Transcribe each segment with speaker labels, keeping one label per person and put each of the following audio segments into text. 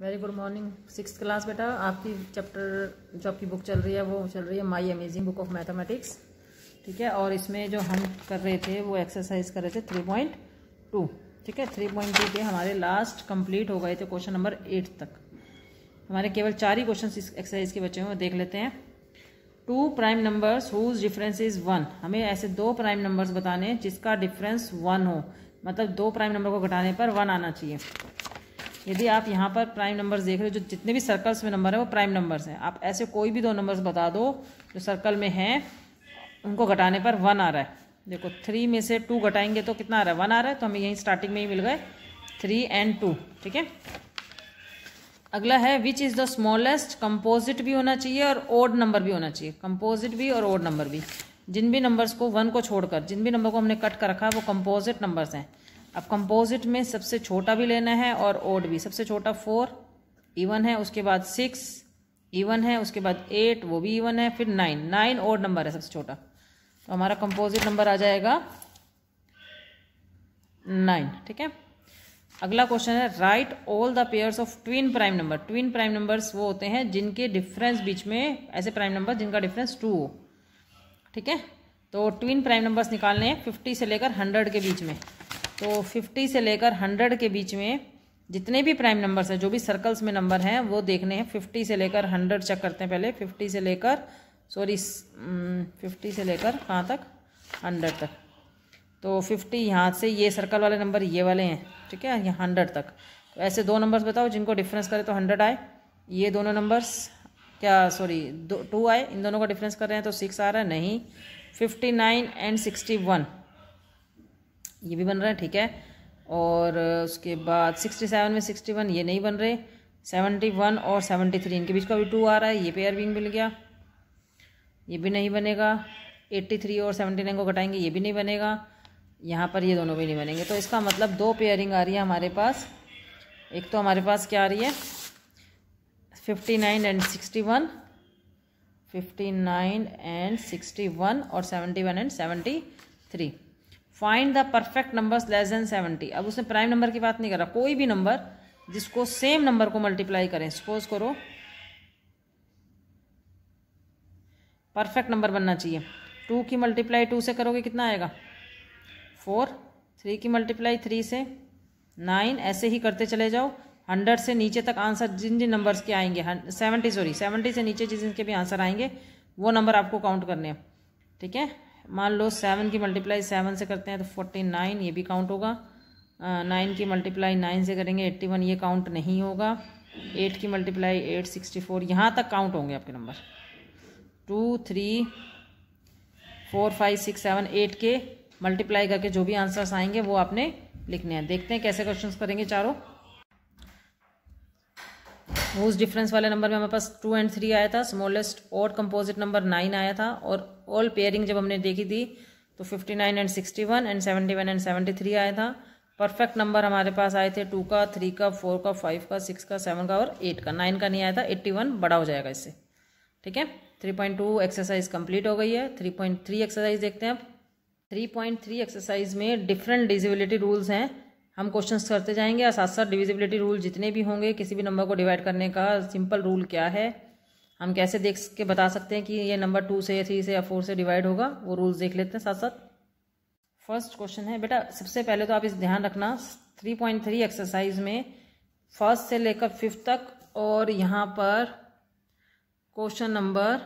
Speaker 1: Very good morning six class बेटा आपकी chapter जो आपकी बुक चल रही है वो चल रही है my amazing book of mathematics ठीक है और इसमें जो हम कर रहे थे वो एक्सरसाइज कर रहे थे थ्री पॉइंट टू ठीक है थ्री पॉइंट टू के हमारे लास्ट कंप्लीट हो गए थे क्वेश्चन नंबर एट तक हमारे केवल चार ही क्वेश्चन इस एक्सरसाइज के बचे हुए देख लेते हैं two prime numbers whose difference is one हमें ऐसे दो प्राइम नंबर्स बताने जिसका डिफरेंस वन हो मतलब दो प्राइम नंबर को घटाने पर वन आना चाहिए यदि आप यहाँ पर प्राइम नंबर्स देख रहे हो जो जितने भी सर्कल्स में नंबर हैं वो प्राइम नंबर्स हैं आप ऐसे कोई भी दो नंबर्स बता दो जो सर्कल में हैं उनको घटाने पर वन आ रहा है देखो थ्री में से टू घटाएंगे तो कितना आ रहा है वन आ रहा है तो हमें यहीं स्टार्टिंग में ही मिल गए थ्री एंड टू ठीक है अगला है which is the smallest composite भी होना चाहिए और ओड नंबर भी होना चाहिए कंपोजिट भी और ओड नंबर भी जिन भी नंबर्स को वन को छोड़कर जिन भी नंबर को हमने कट कर रखा है वो कंपोजिट नंबर्स हैं अब कंपोजिट में सबसे छोटा भी लेना है और ओड भी सबसे छोटा फोर इवन है उसके बाद सिक्स इवन है उसके बाद एट वो भी इवन है फिर नाइन नाइन ओड नंबर है सबसे छोटा तो हमारा कंपोजिट नंबर आ जाएगा नाइन ठीक है अगला क्वेश्चन है write all the pairs of twin prime number twin prime numbers वो होते हैं जिनके डिफरेंस बीच में ऐसे प्राइम नंबर जिनका डिफरेंस टू हो ठीक है तो ट्विन प्राइम नंबर्स निकालने हैं फिफ्टी से लेकर हंड्रेड के बीच में तो फिफ्टी से लेकर हंड्रेड के बीच में जितने भी प्राइम नंबर्स हैं जो भी सर्कल्स में नंबर हैं वो देखने हैं फिफ्टी से लेकर हंड्रेड चेक करते हैं पहले फिफ्टी से लेकर सॉरी फिफ्टी mm, से लेकर कहाँ तक हंड्रेड तक तो फिफ्टी यहाँ से ये सर्कल वाले नंबर ये वाले हैं ठीक है यहाँ हंड्रेड तक तो ऐसे दो नंबर्स बताओ जिनको डिफरेंस करें तो हंड्रेड आए ये दोनों नंबर्स क्या सॉरी दो टू आए इन दोनों का डिफरेंस कर रहे हैं तो सिक्स आ रहा है नहीं fifty nine and sixty one ये भी बन रहा है ठीक है और उसके बाद सिक्सटी सेवन में सिक्सटी वन ये नहीं बन रहे सेवेंटी वन और सेवेंटी थ्री इनके बीच का भी टू आ रहा है ये पेयर विंग मिल गया ये भी नहीं बनेगा एट्टी थ्री और सेवेंटी नाइन को घटाएंगे ये भी नहीं बनेगा यहाँ पर ये दोनों भी नहीं बनेंगे तो इसका मतलब दो पेयरिंग आ रही है हमारे पास एक तो हमारे पास क्या आ रही है fifty nine and sixty one fifty nine and sixty one और seventy one and seventy three find the perfect numbers less than seventy अब उसने प्राइम नंबर की बात नहीं कर रहा कोई भी नंबर जिसको सेम नंबर को मल्टीप्लाई करें सपोज करो परफेक्ट नंबर बनना चाहिए टू की मल्टीप्लाई टू से करोगे कितना आएगा फोर थ्री की मल्टीप्लाई थ्री से नाइन ऐसे ही करते चले जाओ हंड्रेड से नीचे तक आंसर जिन जिन नंबर्स के आएंगे सेवेंटी सॉरी सेवेंटी से नीचे जिन जिनके भी आंसर आएंगे वो नंबर आपको काउंट करने हैं ठीक है मान लो सेवन की मल्टीप्लाई सेवन से करते हैं तो फोर्टी नाइन ये भी काउंट होगा नाइन की मल्टीप्लाई नाइन से करेंगे एट्टी वन ये काउंट नहीं होगा एट की मल्टीप्लाई एट सिक्सटी फोर यहाँ तक काउंट होंगे आपके number two three four five six seven eight के मल्टीप्लाई करके जो भी आंसर्स आएंगे वो आपने लिखने हैं देखते हैं कैसे क्वेश्चन करेंगे चारों वोज डिफरेंस वाले नंबर में हमारे पास टू एंड थ्री आया था स्मॉलेस्ट और कंपोजिट नंबर नाइन आया था और ऑल पेयरिंग जब हमने देखी थी तो fifty nine and sixty one and seventy one and seventy three आया था परफेक्ट नंबर हमारे पास आए थे टू का थ्री का फोर का फाइव का सिक्स का सेवन का और एट का नाइन का नहीं आया था एट्टी वन बड़ा हो जाएगा इससे ठीक है three point two exercise complete हो गई है थ्री पॉइंट थ्री एक्सरसाइज देखते हैं अब थ्री पॉइंट थ्री एक्सरसाइज में डिफरेंट डिजिबिलिटी रूल्स हैं हम क्वेश्चंस करते जाएंगे और साथ साथ डिविजिबिलिटी रूल जितने भी होंगे किसी भी नंबर को डिवाइड करने का सिंपल रूल क्या है हम कैसे देख के बता सकते हैं कि ये नंबर टू से थ्री से या फोर से डिवाइड होगा वो रूल्स देख लेते हैं साथ साथ फर्स्ट क्वेश्चन है बेटा सबसे पहले तो आप इस ध्यान रखना थ्री पॉइंट थ्री एक्सरसाइज में फर्स्ट से लेकर फिफ्थ तक और यहाँ पर क्वेश्चन नंबर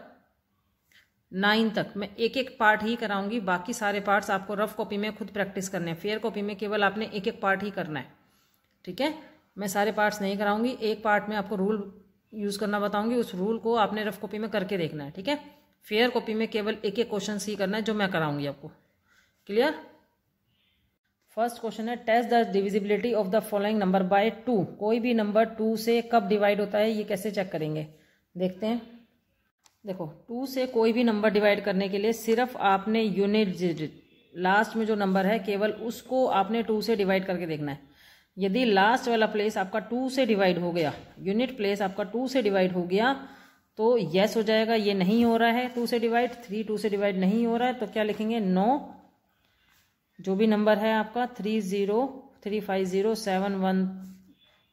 Speaker 1: नाइन तक मैं एक एक पार्ट ही कराऊंगी बाकी सारे पार्ट्स आपको रफ कॉपी में खुद प्रैक्टिस करने हैं फेयर कॉपी में केवल आपने एक एक पार्ट ही करना है ठीक है मैं सारे पार्ट्स नहीं कराऊंगी एक पार्ट में आपको रूल यूज़ करना बताऊंगी उस रूल को आपने रफ कॉपी में करके देखना है ठीक है फेयर कॉपी में केवल एक एक क्वेश्चन ही करना है जो मैं कराऊंगी आपको क्लियर फर्स्ट क्वेश्चन है test the divisibility of the following number by two कोई भी नंबर टू से कब डिवाइड होता है ये कैसे चेक करेंगे देखते हैं देखो टू से कोई भी नंबर डिवाइड करने के लिए सिर्फ आपने यूनिट डिजिट लास्ट में जो नंबर है केवल उसको आपने टू से डिवाइड करके देखना है यदि लास्ट वाला प्लेस आपका टू से डिवाइड हो गया यूनिट प्लेस आपका टू से डिवाइड हो गया तो यस हो जाएगा ये नहीं हो रहा है टू से डिवाइड थ्री टू से डिवाइड नहीं हो रहा है तो क्या लिखेंगे नो जो भी नंबर है आपका three zero three five zero seven one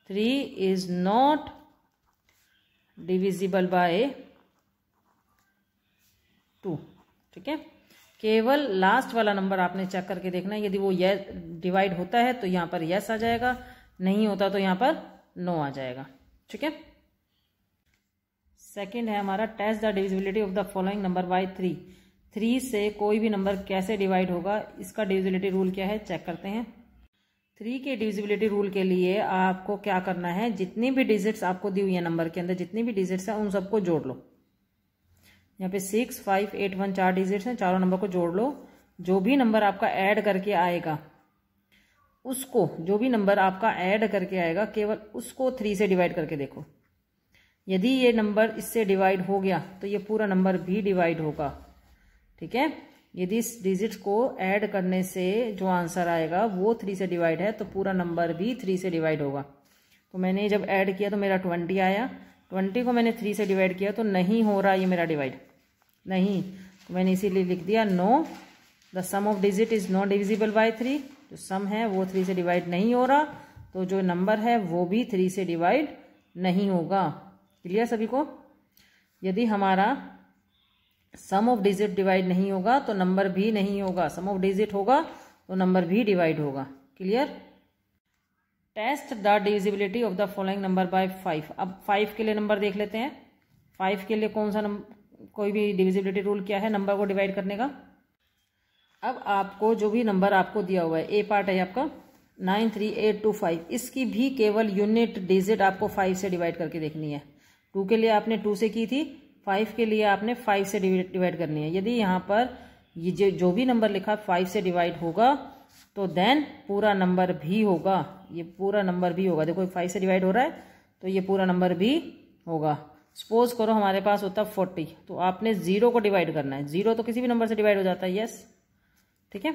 Speaker 1: three is not divisible by two ठीक है केवल लास्ट वाला नंबर आपने चेक करके देखना है यदि वो ये डिवाइड होता है तो यहां पर यस आ जाएगा नहीं होता तो यहां पर नो आ जाएगा ठीक है सेकेंड है हमारा test the divisibility of the following number by three three से कोई भी नंबर कैसे डिवाइड होगा इसका डिविजिबिलिटी रूल क्या है चेक करते हैं थ्री के डिविजिबिलिटी रूल के लिए आपको क्या करना है जितनी भी डिजिट्स आपको दी हुई है नंबर के अंदर जितनी भी डिजिट्स हैं उन सबको जोड़ लो यहाँ पे सिक्स फाइव एट वन चार डिजिट्स हैं चारों नंबर को जोड़ लो जो भी नंबर आपका ऐड करके आएगा उसको जो भी नंबर आपका ऐड करके आएगा केवल उसको थ्री से डिवाइड करके देखो यदि ये नंबर इससे डिवाइड हो गया तो ये पूरा नंबर भी डिवाइड होगा ठीक है यदि इस डिजिट को ऐड करने से जो आंसर आएगा वो थ्री से डिवाइड है तो पूरा नंबर भी थ्री से डिवाइड होगा तो मैंने जब ऐड किया तो मेरा ट्वेंटी आया ट्वेंटी को मैंने थ्री से डिवाइड किया तो नहीं हो रहा ये मेरा डिवाइड नहीं तो मैंने इसीलिए लिख दिया no the sum of digit is not divisible by three जो सम है वो थ्री से डिवाइड नहीं हो रहा तो जो नंबर है वो भी थ्री से डिवाइड नहीं होगा क्लियर सभी को यदि हमारा सम ऑफ डिजिट डिवाइड नहीं होगा तो नंबर भी नहीं होगा सम ऑफ डिजिट होगा तो नंबर भी डिवाइड होगा clear test the divisibility of the following number by five अब फाइव के लिए नंबर देख लेते हैं फाइव के लिए कौन सा नंबर कोई भी डिविजिबिलिटी रूल क्या है नंबर को डिवाइड करने का अब आपको जो भी नंबर आपको दिया हुआ है ए पार्ट है आपका nine three eight two five इसकी भी केवल यूनिट डिजिट आपको फाइव से डिवाइड करके देखनी है टू के लिए आपने टू से की थी फाइव के लिए आपने फाइव से डिवाइड करनी है यदि यहाँ पर ये जो जो भी नंबर लिखा फाइव से डिवाइड होगा तो देन पूरा नंबर भी होगा ये पूरा नंबर भी होगा देखो फाइव से डिवाइड हो रहा है तो ये पूरा नंबर भी होगा सपोज करो हमारे पास होता है फोर्टी तो आपने ज़ीरो को डिवाइड करना है ज़ीरो तो किसी भी नंबर से डिवाइड हो जाता है यस ठीक है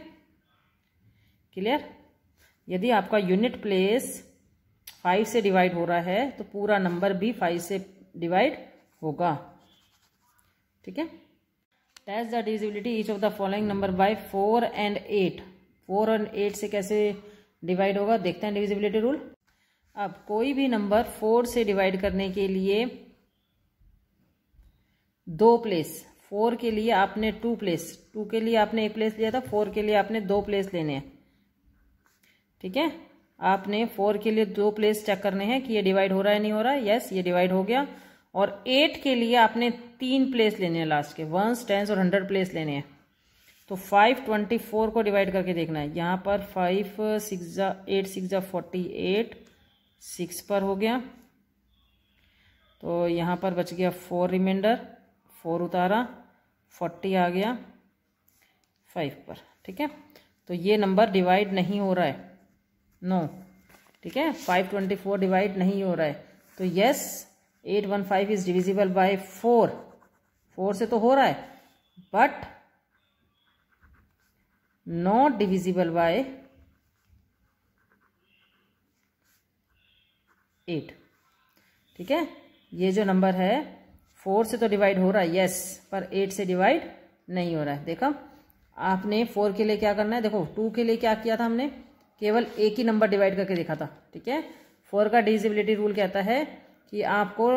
Speaker 1: क्लियर यदि आपका यूनिट प्लेस फाइव से डिवाइड हो रहा है तो पूरा नंबर भी फाइव से डिवाइड होगा ठीक है test the divisibility each of the following number by four and eight four and eight से कैसे डिवाइड होगा देखते हैं डिविजिबिलिटी रूल अब कोई भी नंबर फोर से डिवाइड करने के लिए दो प्लेस फोर के लिए आपने टू प्लेस टू के लिए आपने एक प्लेस लिया था फोर के लिए आपने दो प्लेस लेने हैं ठीक है आपने फोर के लिए दो प्लेस चेक करने हैं कि ये डिवाइड हो रहा है नहीं हो रहा है यस ये डिवाइड हो गया और एट के लिए आपने तीन प्लेस लेने हैं लास्ट के वंस टेंस और हंड्रेड प्लेस लेने हैं तो फाइव ट्वेंटी फोर को डिवाइड करके देखना है यहाँ पर फाइव सिक्स एट सिक्स जा फोर्टी एट सिक्स पर हो गया तो यहाँ पर बच गया फोर रिमाइंडर फोर उतारा फोर्टी आ गया फाइव पर ठीक है तो ये नंबर डिवाइड नहीं हो रहा है नो no. ठीक है फाइव ट्वेंटी फोर डिवाइड नहीं हो रहा है तो yes eight one five is divisible by four four से तो हो रहा है but not divisible by eight ठीक है ये जो नंबर है फोर से तो डिवाइड हो रहा है यस पर एट से डिवाइड नहीं हो रहा है देखा आपने फोर के लिए क्या करना है देखो टू के लिए क्या किया था हमने केवल एक ही नंबर डिवाइड करके देखा था ठीक है फोर का डिजिबिलिटी रूल कहता है कि आपको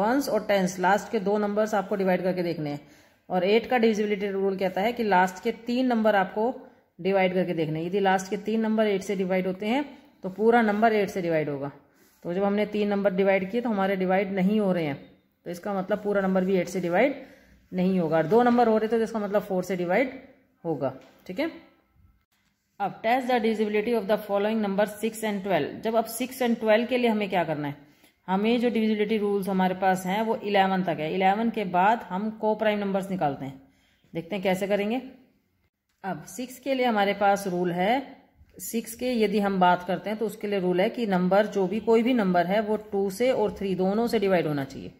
Speaker 1: वंस और टेंस लास्ट के दो नंबर्स आपको डिवाइड करके देखने हैं और एट का डिजिबिलिटी रूल कहता है कि लास्ट के तीन नंबर आपको डिवाइड करके देखने यदि लास्ट के तीन नंबर एट से डिवाइड होते हैं तो पूरा नंबर एट से डिवाइड होगा तो जब हमने तीन नंबर डिवाइड किए तो हमारे डिवाइड नहीं हो रहे हैं तो इसका मतलब पूरा नंबर भी एट से डिवाइड नहीं होगा और दो नंबर हो रहे थे तो इसका मतलब फोर से डिवाइड होगा ठीक है अब test the divisibility of the following number six and twelve जब अब सिक्स एंड ट्वेल्व के लिए हमें क्या करना है हमें जो डिविजिबिलिटी रूल्स हमारे पास हैं वो इलेवन तक है इलेवन के बाद हम को प्राइम नंबर्स निकालते हैं देखते हैं कैसे करेंगे अब सिक्स के लिए हमारे पास रूल है सिक्स के यदि हम बात करते हैं तो उसके लिए रूल है कि नंबर जो भी कोई भी नंबर है वो टू से और थ्री दोनों से डिवाइड होना चाहिए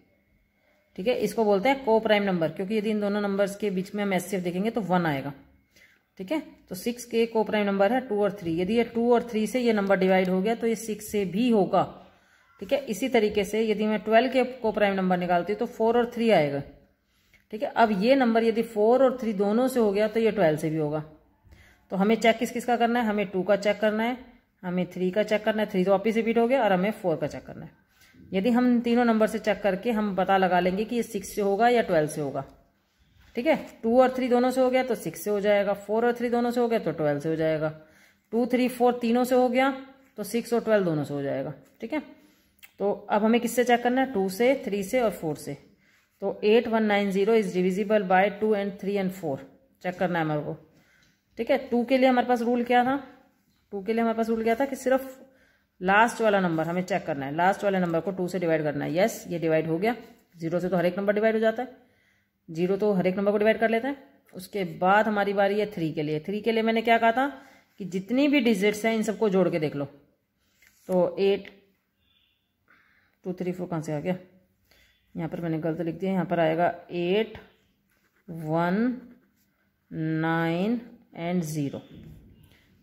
Speaker 1: ठीक है इसको बोलते हैं को प्राइम नंबर क्योंकि यदि इन दोनों नंबर्स के बीच में हम एस देखेंगे तो वन आएगा ठीक है तो सिक्स के को प्राइम नंबर है टू और थ्री यदि ये टू और थ्री से ये नंबर डिवाइड हो गया तो ये सिक्स से भी होगा ठीक है इसी तरीके से यदि मैं ट्वेल्व के को प्राइम नंबर निकालती हूँ तो फोर और थ्री आएगा ठीक है अब ये नंबर यदि फोर और थ्री दोनों से हो गया तो ये ट्वेल्व से भी होगा तो हमें चेक किस किस का करना है हमें टू का चेक करना है हमें थ्री का चेक करना है थ्री तो वापिस रिपीट हो गया और हमें फोर का चेक करना है यदि हम तीनों नंबर से चेक करके हम पता लगा लेंगे कि ये सिक्स से होगा या ट्वेल्व से होगा ठीक है टू और थ्री दोनों से हो गया तो सिक्स से हो जाएगा फोर और थ्री दोनों से हो गया तो ट्वेल्व से हो जाएगा टू थ्री फोर तीनों से हो गया तो सिक्स और ट्वेल्व दोनों से हो जाएगा ठीक है तो अब हमें किससे चेक करना है टू से थ्री से और फोर से तो eight one nine zero is divisible by two and three and four check करना है हमारे को ठीक है टू के लिए हमारे पास रूल क्या था टू के लिए हमारे पास रूल क्या था कि सिर्फ लास्ट वाला नंबर हमें चेक करना है लास्ट वाले नंबर को टू से डिवाइड करना है यस ये डिवाइड हो गया जीरो से तो हर एक नंबर डिवाइड हो जाता है जीरो तो हर एक नंबर को डिवाइड कर लेते हैं उसके बाद हमारी बारी है थ्री के लिए थ्री के लिए मैंने क्या कहा था कि जितनी भी डिजिट्स हैं इन सबको जोड़ के देख लो तो एट टू थ्री फोर कहाँ से आ गया यहाँ पर मैंने गलत लिख दिया यहाँ पर आएगा eight one nine and zero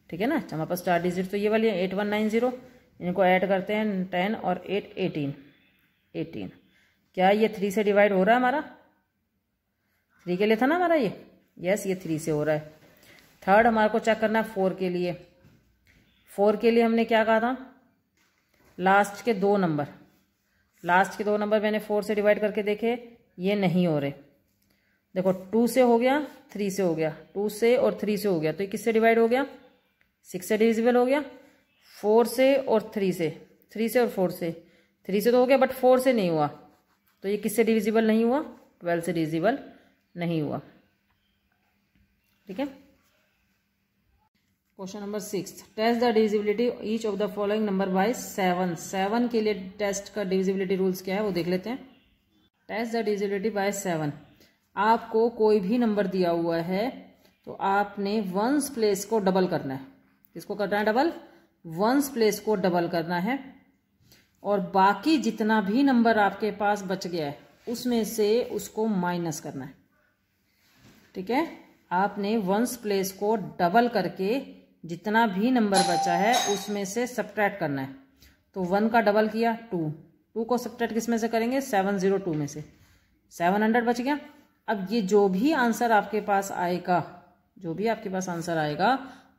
Speaker 1: ठीक है ना हमारे पास चार डिजिट तो ये वाली है एट वन नाइन ज़ीरो इनको ऐड करते हैं टेन और एट एटीन एटीन क्या ये थ्री से डिवाइड हो रहा है हमारा थ्री के लिए था ना हमारा ये यस ये थ्री से हो रहा है थर्ड हमारे को चेक करना है फोर के लिए फोर के लिए हमने क्या कहा था लास्ट के दो नंबर लास्ट के दो नंबर मैंने फोर से डिवाइड करके देखे ये नहीं हो रहे देखो टू से हो गया थ्री से हो गया टू से और थ्री से हो गया तो ये किससे डिवाइड हो गया सिक्स से डिविजिबल हो गया फोर से और थ्री से थ्री से और फोर से थ्री से तो हो गया बट फोर से नहीं हुआ तो ये किससे डिविजिबल नहीं हुआ ट्वेल्व से डिविजिबल नहीं हुआ ठीक है question number six test the divisibility each of the following number by seven seven के लिए टेस्ट का डिविजिबिलिटी रूल्स क्या है वो देख लेते हैं test the divisibility by seven आपको कोई भी नंबर दिया हुआ है तो आपने वंस प्लेस को डबल करना है किसको करना है डबल वंस प्लेस को डबल करना है और बाकी जितना भी नंबर आपके पास बच गया है उसमें से उसको माइनस करना है ठीक है आपने वंस प्लेस को डबल करके जितना भी नंबर बचा है उसमें से सब्ट्रैक्ट करना है तो वन का डबल किया टू टू को सब्ट्रैक्ट किस में से करेंगे सेवन ज़ीरो टू में से सेवन हंड्रेड बच गया अब ये जो भी आंसर आपके पास आएगा जो भी आपके पास आंसर आएगा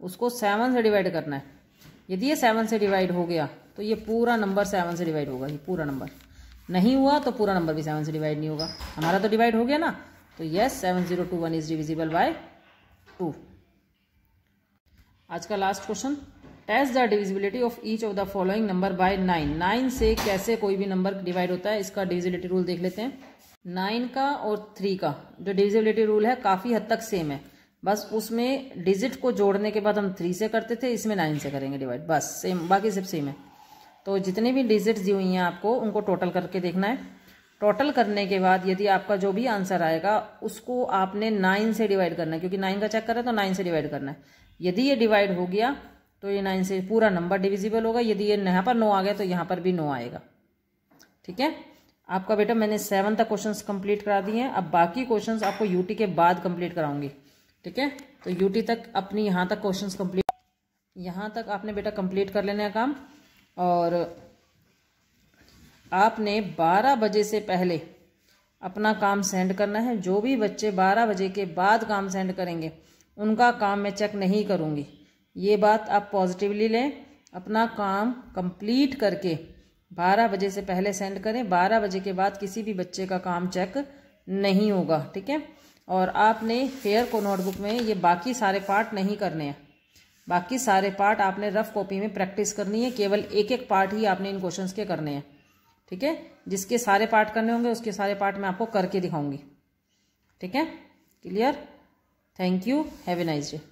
Speaker 1: उसको सेवन से डिवाइड करना है यदि ये सेवन से डिवाइड हो गया तो ये पूरा नंबर सेवन से डिवाइड होगा ये पूरा नंबर नहीं हुआ तो पूरा नंबर भी सेवन से डिवाइड नहीं होगा हमारा तो डिवाइड हो गया ना तो yes seven zero two one is divisible by two आज का last question test the divisibility of each of the following number by nine nine से कैसे कोई भी नंबर डिवाइड होता है इसका डिविजिबिलिटी रूल देख लेते हैं नाइन का और थ्री का जो डिविजिबिलिटी रूल है काफ़ी हद तक सेम है बस उसमें डिजिट को जोड़ने के बाद हम थ्री से करते थे इसमें नाइन से करेंगे डिवाइड बस सेम बाकी सब सेम है तो जितने भी डिजिट दी हुई हैं आपको उनको टोटल करके देखना है टोटल करने के बाद यदि आपका जो भी आंसर आएगा उसको आपने नाइन से डिवाइड करना है क्योंकि नाइन का चेक करें तो नाइन से डिवाइड करना है यदि ये डिवाइड हो गया तो ये नाइन से पूरा नंबर डिविजिबल होगा यदि ये यहाँ पर नो आ गया तो यहाँ पर भी नो आएगा ठीक है आपका बेटा मैंने सेवन तक क्वेश्चंस कंप्लीट करा दिए हैं अब बाकी क्वेश्चंस आपको यूटी के बाद कंप्लीट कराऊंगी ठीक है तो यूटी तक अपनी यहाँ तक क्वेश्चंस कंप्लीट यहाँ तक आपने बेटा कंप्लीट कर लेना है काम और आपने 12 बजे से पहले अपना काम सेंड करना है जो भी बच्चे 12 बजे के बाद काम सेंड करेंगे उनका काम मैं चेक नहीं करूँगी ये बात आप पॉजिटिवली लें अपना काम कंप्लीट करके 12 बजे से पहले सेंड करें 12 बजे के बाद किसी भी बच्चे का काम चेक नहीं होगा ठीक है और आपने फेयर को नोटबुक में ये बाकी सारे पार्ट नहीं करने हैं बाकी सारे पार्ट आपने रफ कॉपी में प्रैक्टिस करनी है केवल एक एक पार्ट ही आपने इन क्वेश्चन के करने हैं ठीक है जिसके सारे पार्ट करने होंगे उसके सारे पार्ट मैं आपको करके दिखाऊंगी ठीक है clear thank you have a nice day